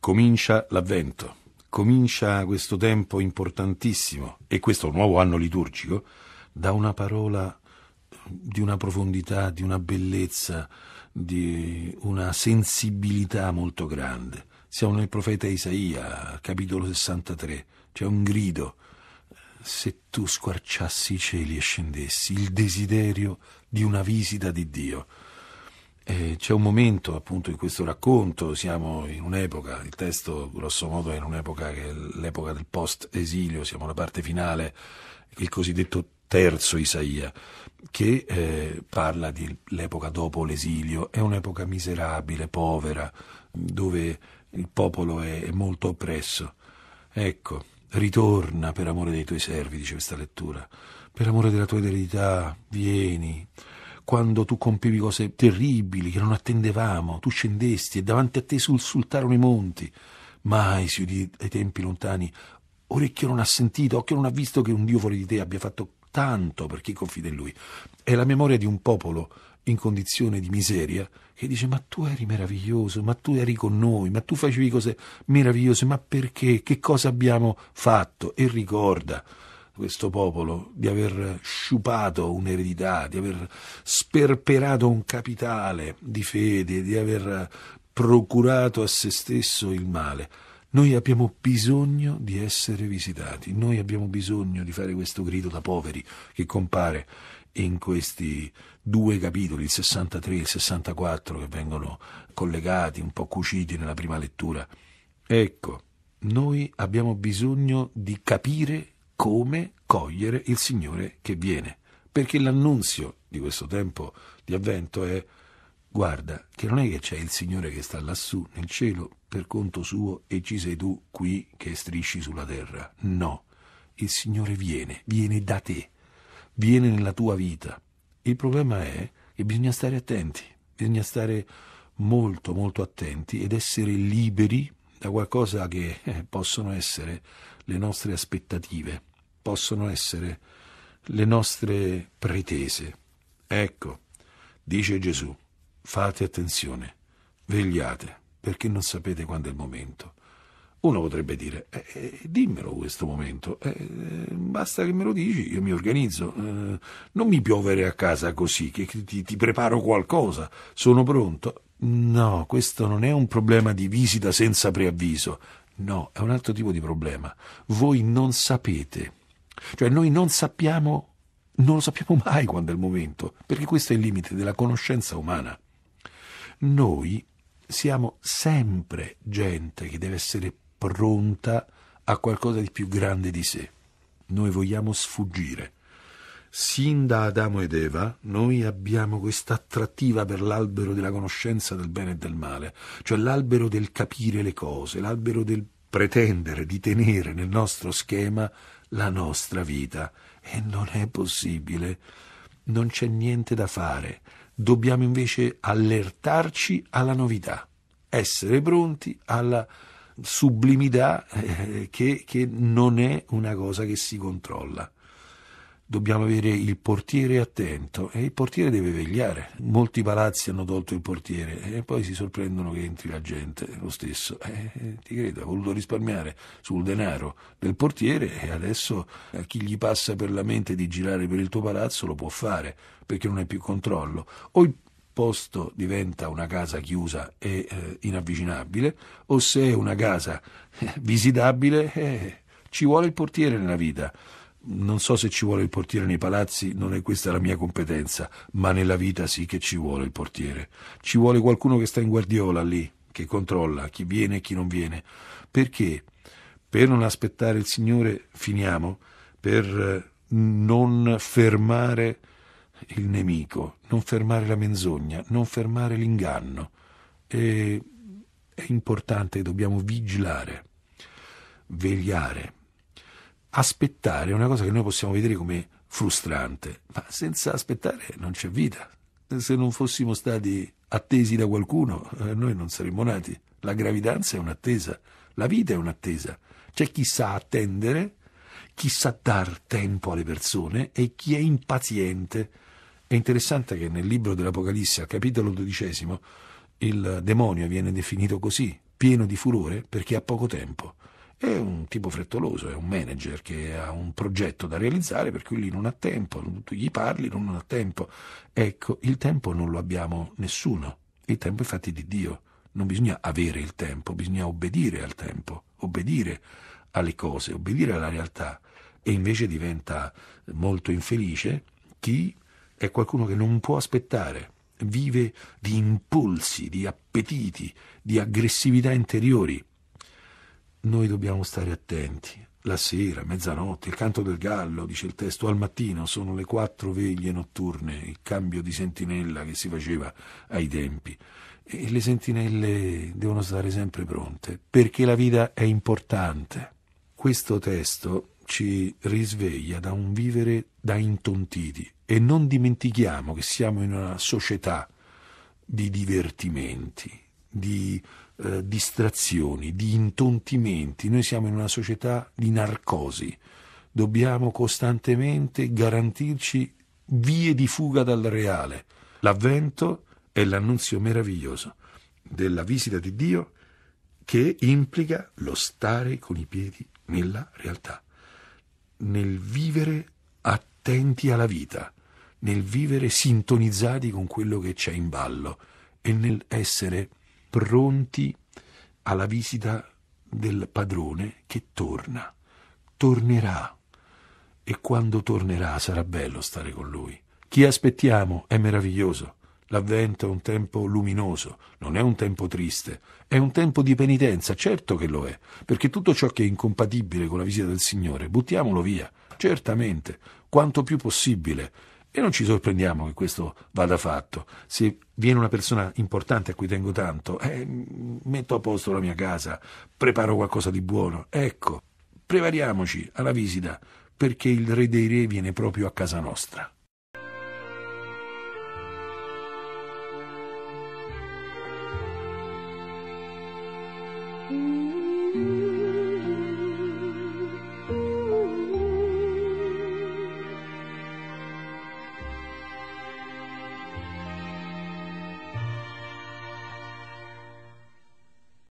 Comincia l'Avvento, comincia questo tempo importantissimo e questo nuovo anno liturgico da una parola di una profondità, di una bellezza, di una sensibilità molto grande. Siamo nel profeta Isaia, capitolo 63. C'è un grido. Se tu squarciassi i cieli e scendessi, il desiderio di una visita di Dio. E c'è un momento appunto in questo racconto, siamo in un'epoca, il testo grosso modo è in un'epoca che è l'epoca del post-esilio, siamo alla parte finale, il cosiddetto terzo Isaia, che eh, parla dell'epoca dopo l'esilio, è un'epoca miserabile, povera, dove il popolo è, è molto oppresso. Ecco, ritorna per amore dei tuoi servi, dice questa lettura, per amore della tua eredità, vieni. Quando tu compivi cose terribili che non attendevamo, tu scendesti e davanti a te sussultarono i monti. Mai si udì ai tempi lontani orecchio non ha sentito, occhio non ha visto che un Dio fuori di te abbia fatto tanto per chi confida in lui. È la memoria di un popolo in condizione di miseria che dice ma tu eri meraviglioso, ma tu eri con noi, ma tu facevi cose meravigliose, ma perché? Che cosa abbiamo fatto? E ricorda questo popolo di aver sciupato un'eredità, di aver sperperato un capitale di fede, di aver procurato a se stesso il male. Noi abbiamo bisogno di essere visitati, noi abbiamo bisogno di fare questo grido da poveri che compare in questi due capitoli, il 63 e il 64, che vengono collegati, un po' cuciti nella prima lettura. Ecco, noi abbiamo bisogno di capire come cogliere il Signore che viene, perché l'annunzio di questo tempo di avvento è guarda che non è che c'è il Signore che sta lassù nel cielo per conto suo e ci sei tu qui che strisci sulla terra. No, il Signore viene, viene da te, viene nella tua vita. Il problema è che bisogna stare attenti, bisogna stare molto molto attenti ed essere liberi da qualcosa che eh, possono essere le nostre aspettative, possono essere le nostre pretese. Ecco, dice Gesù Fate attenzione, vegliate, perché non sapete quando è il momento. Uno potrebbe dire, eh, eh dimmelo questo momento, eh, basta che me lo dici, io mi organizzo, eh, non mi piovere a casa così, che ti, ti preparo qualcosa, sono pronto. No, questo non è un problema di visita senza preavviso, no, è un altro tipo di problema. Voi non sapete, cioè noi non sappiamo, non lo sappiamo mai quando è il momento, perché questo è il limite della conoscenza umana. Noi siamo sempre gente che deve essere pronta a qualcosa di più grande di sé. Noi vogliamo sfuggire. Sin da Adamo ed Eva noi abbiamo questa attrattiva per l'albero della conoscenza del bene e del male, cioè l'albero del capire le cose, l'albero del pretendere di tenere nel nostro schema la nostra vita. E non è possibile. Non c'è niente da fare. Dobbiamo invece allertarci alla novità, essere pronti alla sublimità eh, che, che non è una cosa che si controlla dobbiamo avere il portiere attento e il portiere deve vegliare. Molti palazzi hanno tolto il portiere e poi si sorprendono che entri la gente lo stesso. Eh, ti credo, ha voluto risparmiare sul denaro del portiere e adesso a eh, chi gli passa per la mente di girare per il tuo palazzo lo può fare perché non hai più controllo. O il posto diventa una casa chiusa e eh, inavvicinabile o se è una casa eh, visitabile eh, ci vuole il portiere nella vita non so se ci vuole il portiere nei palazzi, non è questa la mia competenza, ma nella vita sì che ci vuole il portiere. Ci vuole qualcuno che sta in guardiola lì, che controlla chi viene e chi non viene. Perché? Per non aspettare il Signore finiamo, per eh, non fermare il nemico, non fermare la menzogna, non fermare l'inganno. E è importante, dobbiamo vigilare, vegliare aspettare è una cosa che noi possiamo vedere come frustrante, ma senza aspettare non c'è vita. Se non fossimo stati attesi da qualcuno, eh, noi non saremmo nati. La gravidanza è un'attesa, la vita è un'attesa. C'è chi sa attendere, chi sa dar tempo alle persone e chi è impaziente. È interessante che nel libro dell'Apocalisse, al capitolo dodicesimo, il demonio viene definito così, pieno di furore perché ha poco tempo. È un tipo frettoloso, è un manager che ha un progetto da realizzare per cui lui non ha tempo, tu gli parli, non ha tempo. Ecco, il tempo non lo abbiamo nessuno, il tempo è fatto di Dio, non bisogna avere il tempo, bisogna obbedire al tempo, obbedire alle cose, obbedire alla realtà e invece diventa molto infelice chi è qualcuno che non può aspettare, vive di impulsi, di appetiti, di aggressività interiori noi dobbiamo stare attenti. La sera, mezzanotte, il canto del gallo, dice il testo, al mattino sono le quattro veglie notturne, il cambio di sentinella che si faceva ai tempi. E le sentinelle devono stare sempre pronte, perché la vita è importante. Questo testo ci risveglia da un vivere da intontiti e non dimentichiamo che siamo in una società di divertimenti, di eh, distrazioni, di intontimenti. Noi siamo in una società di narcosi. Dobbiamo costantemente garantirci vie di fuga dal reale. L'avvento è l'annunzio meraviglioso della visita di Dio che implica lo stare con i piedi nella realtà, nel vivere attenti alla vita, nel vivere sintonizzati con quello che c'è in ballo e nel essere pronti alla visita del padrone che torna, tornerà e quando tornerà sarà bello stare con lui. Chi aspettiamo è meraviglioso. L'avvento è un tempo luminoso, non è un tempo triste, è un tempo di penitenza, certo che lo è, perché tutto ciò che è incompatibile con la visita del Signore, buttiamolo via, certamente, quanto più possibile e non ci sorprendiamo che questo vada fatto. Se viene una persona importante a cui tengo tanto, eh, metto a posto la mia casa, preparo qualcosa di buono. Ecco, prepariamoci alla visita, perché il Re dei Re viene proprio a casa nostra.